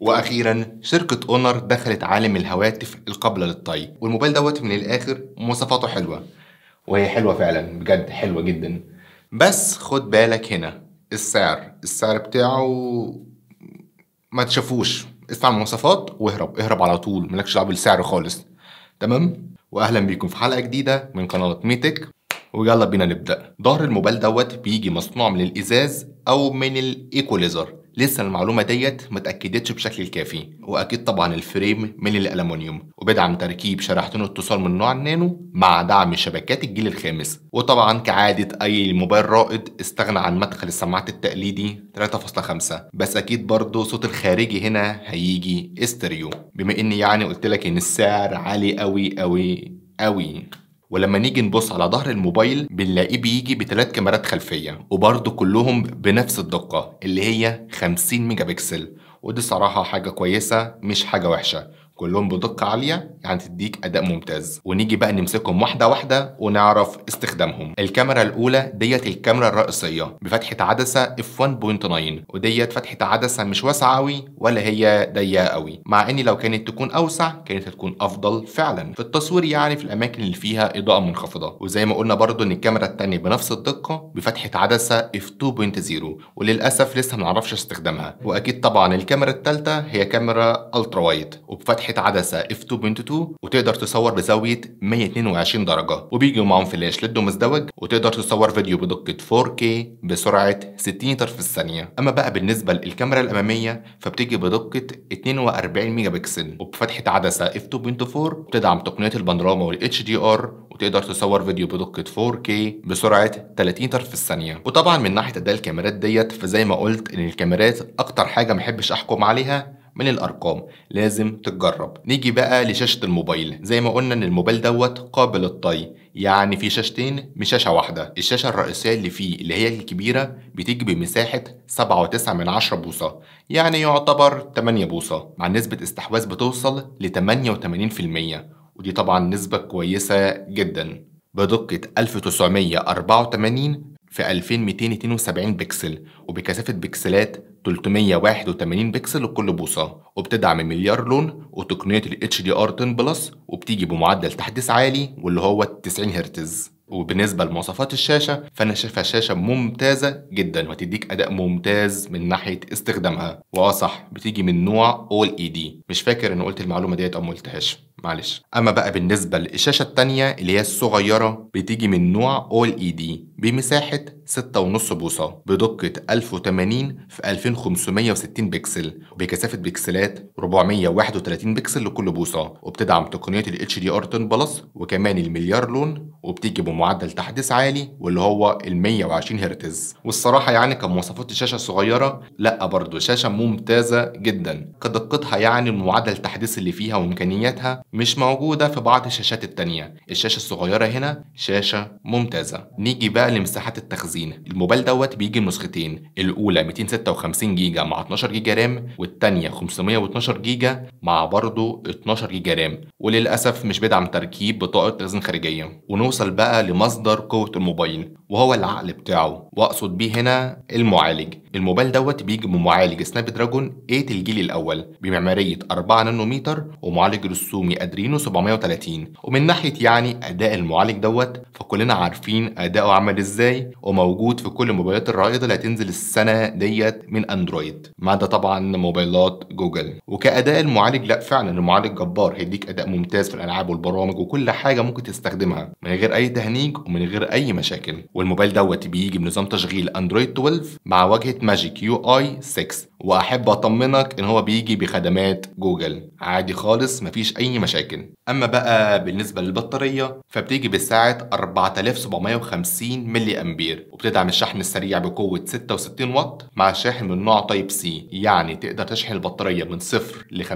واخيرا شركه اونر دخلت عالم الهواتف القابله للطي والموبايل دوت من الاخر مواصفاته حلوه وهي حلوه فعلا بجد حلوه جدا بس خد بالك هنا السعر السعر بتاعه ما تشوفوش اسمع المواصفات واهرب اهرب على طول مالكش دعوه بالسعر خالص تمام واهلا بيكم في حلقه جديده من قناه ميتك ويلا بينا نبدا ظهر الموبايل دوت بيجي مصنوع من الازاز او من الايكوليزر لسه المعلومه ديت ما اتاكدتش بشكل الكافي واكيد طبعا الفريم من الالومنيوم وبيدعم تركيب شريحتين اتصال من نوع النانو مع دعم شبكات الجيل الخامس وطبعا كعاده اي موبايل رائد استغنى عن مدخل السماعات التقليدي 3.5 بس اكيد برضه صوت الخارجي هنا هيجي استريو بما اني يعني قلت لك ان السعر عالي قوي قوي قوي ولما نيجي نبص على ظهر الموبايل بنلاقيه بيجي بثلاث كاميرات خلفيه وبرضه كلهم بنفس الدقه اللي هي 50 ميجا بكسل ودي صراحه حاجه كويسه مش حاجه وحشه كلهم بدقة عالية يعني تديك أداء ممتاز ونيجي بقى نمسكهم واحدة واحدة ونعرف استخدامهم الكاميرا الأولى ديت الكاميرا الرئيسية بفتحة عدسة f1.9 وديت فتحة عدسة مش واسعة قوي ولا هي ضيقة قوي مع إن لو كانت تكون أوسع كانت هتكون أفضل فعلا في التصوير يعني في الأماكن اللي فيها إضاءة منخفضة وزي ما قلنا برضو إن الكاميرا التانية بنفس الدقة بفتحة عدسة f2.0 وللأسف لسه ما نعرفش استخدامها وأكيد طبعا الكاميرا التالتة هي كاميرا ألترا وايد وبفتحة فتحة عدسة f2.2 وتقدر تصور بزاوية 122 درجة وبيجي معاهم فلاش ليد مزدوج وتقدر تصور فيديو بدقة 4K بسرعة 60 طرف في الثانية أما بقى بالنسبة للكاميرا الأمامية فبتيجي بدقة 42 ميجا بكسل وبفتحة عدسة f2.4 بتدعم تقنية البانوراما وال HDR وتقدر تصور فيديو بدقة 4K بسرعة 30 طرف في الثانية وطبعا من ناحية أداء الكاميرات ديت فزي ما قلت إن الكاميرات أكتر حاجة احبش أحكم عليها من الارقام لازم تتجرب نيجي بقى لشاشه الموبايل زي ما قلنا ان الموبايل دوت قابل للطي يعني في شاشتين مش شاشه واحده الشاشه الرئيسيه اللي فيه اللي هي الكبيره بتيجي بمساحه 7.9 من 10 بوصه يعني يعتبر 8 بوصه مع نسبه استحواذ بتوصل ل 88% ودي طبعا نسبه كويسه جدا بدقه 1984 في 2272 بكسل وبكثافه بكسلات 381 بكسل لكل بوصة وبتدعم مليار لون وتقنية ال HDR 10 بلس وبتيجي بمعدل تحديث عالي واللي هو 90 هرتز وبالنسبة لمواصفات الشاشة فأنا شايفها شاشة ممتازة جدا وهتديك أداء ممتاز من ناحية استخدامها وأه صح بتيجي من نوع All ED مش فاكر إن قلت المعلومة ديت أو ما قلتهاش معلش اما بقى بالنسبه للشاشه الثانيه اللي هي الصغيره بتيجي من نوع اول اي دي بمساحه 6.5 بوصه بدقه 1080 في 2560 بكسل بكثافه بكسلات 431 بكسل لكل بوصه وبتدعم تقنيه ال HDR10 بلس وكمان المليار لون وبتيجي بمعدل تحديث عالي واللي هو ال 120 هرتز والصراحه يعني كمواصفات الشاشه الصغيره لا برضه شاشه ممتازه جدا كدقتها يعني ومعدل التحديث اللي فيها وامكانياتها مش موجودة في بعض الشاشات التانية الشاشة الصغيرة هنا شاشة ممتازة نيجي بقى لمساحات التخزين الموبايل دوت بيجي بنسختين الأولى 256 جيجا مع 12 جيجا رام والتانية 512 جيجا مع برضه 12 جيجا رام وللأسف مش بيدعم تركيب بطاقة تخزين خارجية ونوصل بقى لمصدر قوة الموبايل وهو العقل بتاعه واقصد بيه هنا المعالج الموبايل دوت بيجي بمعالج سناب دراجون 8 ايه الجيل الاول بمعماريه 4 نانومتر ومعالج رسومي ادرينو 730 ومن ناحيه يعني اداء المعالج دوت فكلنا عارفين اداؤه عمل ازاي وموجود في كل الموبايلات الرائده اللي هتنزل السنه ديت من اندرويد ما عدا طبعا موبايلات جوجل وكاداء المعالج لا فعلا المعالج جبار هيديك اداء ممتاز في الالعاب والبرامج وكل حاجه ممكن تستخدمها من غير اي تهنيج ومن غير اي مشاكل والموبايل دوت بيجي بنظام تشغيل اندرويد 12 مع واجهه ماجيك يو اي 6 واحب اطمنك ان هو بيجي بخدمات جوجل عادي خالص مفيش اي مشاكل اما بقى بالنسبه للبطاريه فبتيجي بسعه 4750 ملي امبير وبتدعم الشحن السريع بقوه 66 واط مع شاحن من نوع تايب سي يعني تقدر تشحن البطاريه من 0 ل 50%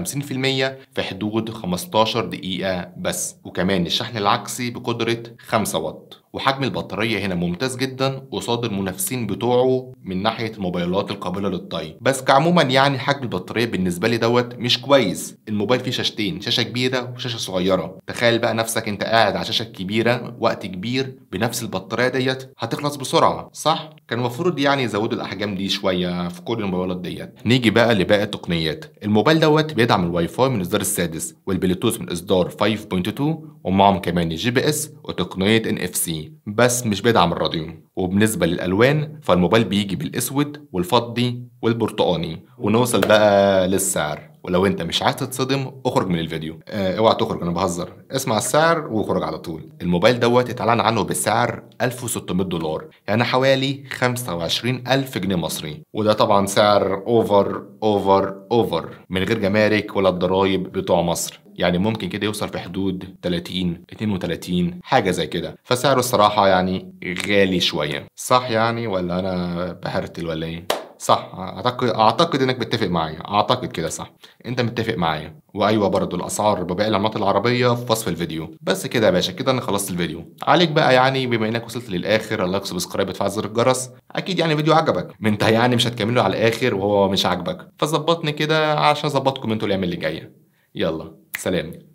في حدود 15 دقيقه بس وكمان الشحن العكسي بقدره 5 واط وحجم البطارية هنا ممتاز جدا قصاد المنافسين بتوعه من ناحية الموبايلات القابلة للطي بس كعم عموما يعني حجم البطاريه بالنسبه لي دوت مش كويس الموبايل فيه شاشتين شاشه كبيره وشاشه صغيره تخيل بقى نفسك انت قاعد على شاشه كبيره وقت كبير بنفس البطاريه ديت هتخلص بسرعه صح كان المفروض يعني يزودوا الاحجام دي شويه في كل الموبايلات ديت نيجي بقى لباقي التقنيات الموبايل دوت بيدعم الواي فاي من الاصدار السادس والبلوتوث من اصدار 5.2 ومعهم كمان جي بي اس وتقنية ان اف سي بس مش بيدعم الراديو وبالنسبة للألوان فالموبايل بيجي بالأسود والفضي والبرتقاني ونوصل بقى للسعر ولو انت مش عايز تتصدم اخرج من الفيديو اه اوعى تخرج انا بهزر اسمع السعر واخرج على طول الموبايل دوت اتعلن عنه بسعر 1600 دولار يعني حوالي 25000 جنيه مصري وده طبعا سعر اوفر اوفر اوفر من غير جمارك ولا الضرايب بتوع مصر يعني ممكن كده يوصل في حدود 30 32 حاجه زي كده فسعره الصراحه يعني غالي شويه صح يعني ولا انا بهرتل ولا ايه صح اعتقد اعتقد انك متفق معايا اعتقد كده صح انت متفق معايا وايوه برضو الاسعار بباقي الانماط العربيه في وصف الفيديو بس كده يا باشا كده انا خلصت الفيديو عليك بقى يعني بما انك وصلت للاخر لايك سبسكرايب وتفعل زر الجرس اكيد يعني الفيديو عجبك ما انت يعني مش هتكمله على الاخر وهو مش عاجبك فظبطني كده عشان اظبطكم انتوا اللي جايه يلا سلام